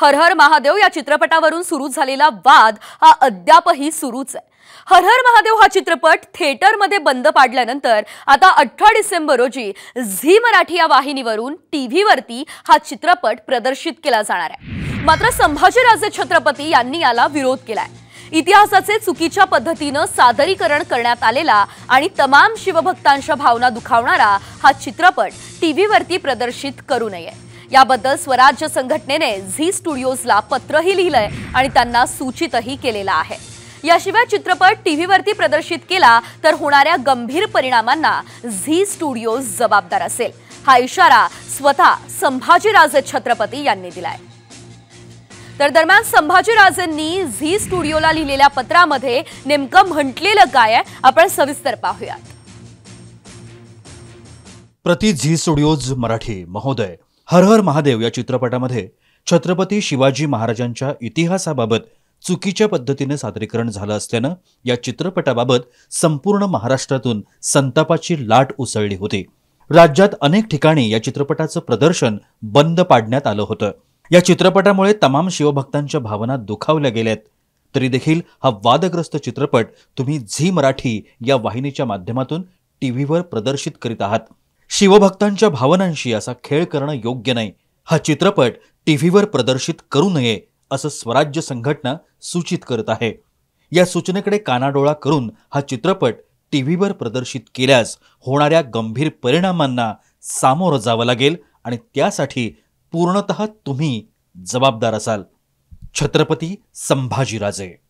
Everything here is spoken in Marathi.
हर हर महादेव या चित्रपटावरून सुरू झालेला वाद हा अद्यापही सुरूच आहे हर हर महादेव हा चित्रपट थिएटरमध्ये बंद पाडल्यानंतर आता अठरा डिसेंबर रोजी झी मराठी या वाहिनीवरून टीव्हीवरती हा चित्रपट प्रदर्शित केला जाणार आहे मात्र संभाजीराजे छत्रपती यांनी याला विरोध केलाय इतिहासाचे चुकीच्या पद्धतीनं सादरीकरण करण्यात आलेला आणि तमाम शिवभक्तांच्या भावना दुखावणारा हा चित्रपट टीव्हीवरती प्रदर्शित करू नये याबद्दल स्वराज्य संघटनेने झी स्टुडिओजला पत्रही लिहिलंय आणि त्यांना सूचितही केलेलं आहे याशिवाय चित्रपट टीव्हीवरती प्रदर्शित केला तर होणाऱ्या गंभीर परिणामांना झी स्टुडिओज जबाबदार असेल हा इशारा स्वतः संभाजीराजे छत्रपती यांनी दिलाय तर दरम्यान संभाजीराजेंनी झी स्टुडिओला लिहिलेल्या पत्रामध्ये नेमकं म्हटलेलं काय आहे आपण सविस्तर पाहूयात प्रति झी स्टुडिओज मराठी महोदय हर हर महादेव या चित्रपटामध्ये छत्रपती शिवाजी महाराजांच्या इतिहासाबाबत चुकीच्या पद्धतीने सादरीकरण झालं असल्यानं या चित्रपटाबाबत संपूर्ण महाराष्ट्रातून संतापाची लाट उसळली होती राज्यात अनेक ठिकाणी या चित्रपटाचं प्रदर्शन बंद पाडण्यात आलं होतं या चित्रपटामुळे तमाम शिवभक्तांच्या भावना दुखावल्या गेल्यात तरी देखील हा वादग्रस्त चित्रपट तुम्ही झी मराठी या वाहिनीच्या माध्यमातून टीव्हीवर प्रदर्शित करीत आहात शिवभक्तांच्या भावनांशी असा खेळ करणं योग्य नाही हा चित्रपट टीव्हीवर प्रदर्शित करू नये असं स्वराज्य संघटना सूचित करत आहे या सूचनेकडे कानाडोळा करून हा चित्रपट टीव्हीवर प्रदर्शित केल्यास होणाऱ्या गंभीर परिणामांना सामोरं जावं लागेल आणि त्यासाठी पूर्णत तुम्ही जबाबदार असाल छत्रपती संभाजीराजे